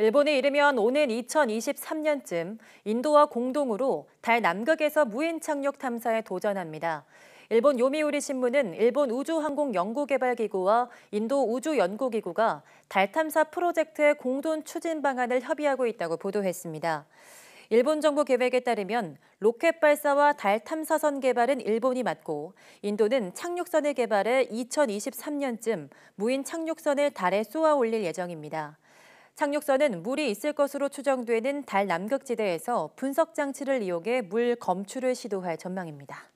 일본에 이르면 오는 2023년쯤 인도와 공동으로 달 남극에서 무인 착륙 탐사에 도전합니다. 일본 요미우리 신문은 일본 우주항공연구개발기구와 인도 우주연구기구가 달 탐사 프로젝트의 공동 추진 방안을 협의하고 있다고 보도했습니다. 일본 정부 계획에 따르면 로켓 발사와 달 탐사선 개발은 일본이 맡고 인도는 착륙선을 개발해 2023년쯤 무인 착륙선을 달에 쏘아 올릴 예정입니다. 착륙선은 물이 있을 것으로 추정되는 달 남극지대에서 분석 장치를 이용해 물 검출을 시도할 전망입니다.